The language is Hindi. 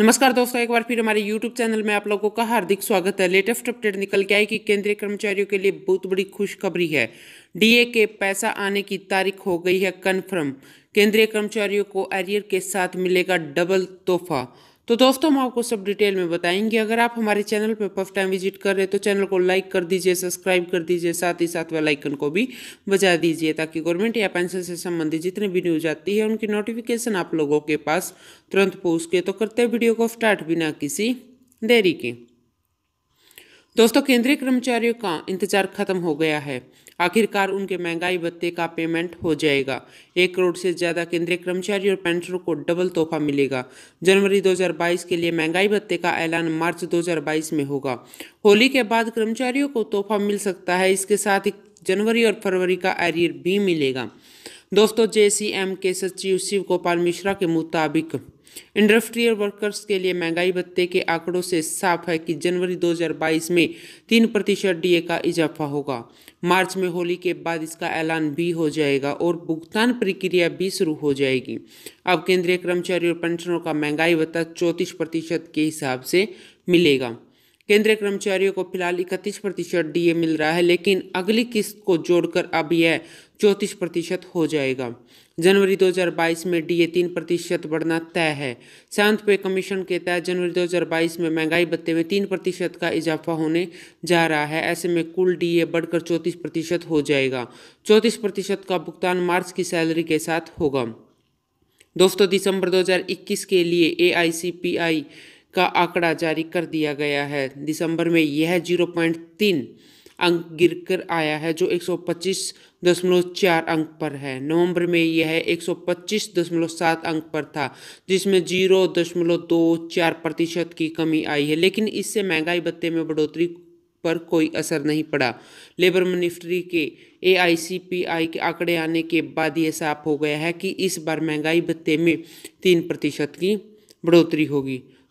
नमस्कार दोस्तों एक बार फिर हमारे YouTube चैनल में आप लोगों का हार्दिक स्वागत है लेटेस्ट अपडेट निकल के आई कि केंद्रीय कर्मचारियों के लिए बहुत बड़ी खुशखबरी है डीए के पैसा आने की तारीख हो गई है कन्फर्म केंद्रीय कर्मचारियों को एरियर के साथ मिलेगा डबल तोहफा तो दोस्तों हम आपको सब डिटेल में बताएंगे अगर आप हमारे चैनल पर फर्स्ट टाइम विजिट कर रहे हैं तो चैनल को लाइक कर दीजिए सब्सक्राइब कर दीजिए साथ ही साथ वेलाइकन आइकन को भी बजा दीजिए ताकि गवर्नमेंट या पेंशन से संबंधित जितने भी न्यूज आती है उनकी नोटिफिकेशन आप लोगों के पास तुरंत पहुँच के तो करते वीडियो को स्टार्ट बिना किसी देरी के दोस्तों केंद्रीय कर्मचारियों का इंतजार खत्म हो गया है आखिरकार उनके महंगाई भत्ते का पेमेंट हो जाएगा एक करोड़ से ज़्यादा केंद्रीय कर्मचारी और पेंशनरों को डबल तोहफा मिलेगा जनवरी 2022 के लिए महंगाई भत्ते का ऐलान मार्च 2022 में होगा होली के बाद कर्मचारियों को तोहफा मिल सकता है इसके साथ ही जनवरी और फरवरी का एरियर भी मिलेगा दोस्तों जे के सचिव शिव गोपाल मिश्रा के मुताबिक इंडस्ट्रियल वर्कर्स के लिए महंगाई भत्ते के आंकड़ों से साफ है कि जनवरी 2022 में तीन प्रतिशत डीए का इजाफा होगा मार्च में होली के बाद इसका ऐलान भी हो जाएगा और भुगतान प्रक्रिया भी शुरू हो जाएगी अब केंद्रीय कर्मचारी और पेंशनों का महंगाई भत्ता चौंतीस प्रतिशत के हिसाब से मिलेगा केंद्रीय कर्मचारियों को फिलहाल इकतीस प्रतिशत डी मिल रहा है लेकिन अगली किस्त को जोड़कर अब यह चौंतीस प्रतिशत हो जाएगा जनवरी 2022 में डीए तीन प्रतिशत बढ़ना तय है शांत पे कमीशन के तहत जनवरी 2022 में महंगाई भत्ते में तीन प्रतिशत का इजाफा होने जा रहा है ऐसे में कुल डीए बढ़कर चौंतीस प्रतिशत हो जाएगा चौंतीस प्रतिशत का भुगतान मार्च की सैलरी के साथ होगा दोस्तों दिसंबर 2021 के लिए ए आई सी पी आई का आंकड़ा जारी कर दिया गया है दिसंबर में यह जीरो पॉइंट तीन अंक गिरकर आया है जो 125.4 अंक पर है नवंबर में यह 125.7 अंक पर था जिसमें 0.24 प्रतिशत की कमी आई है लेकिन इससे महंगाई भत्ते में बढ़ोतरी पर कोई असर नहीं पड़ा लेबर मिनिस्ट्री के ए के आंकड़े आने के बाद ये साफ हो गया है कि इस बार महंगाई भत्ते में तीन प्रतिशत की बढ़ोतरी होगी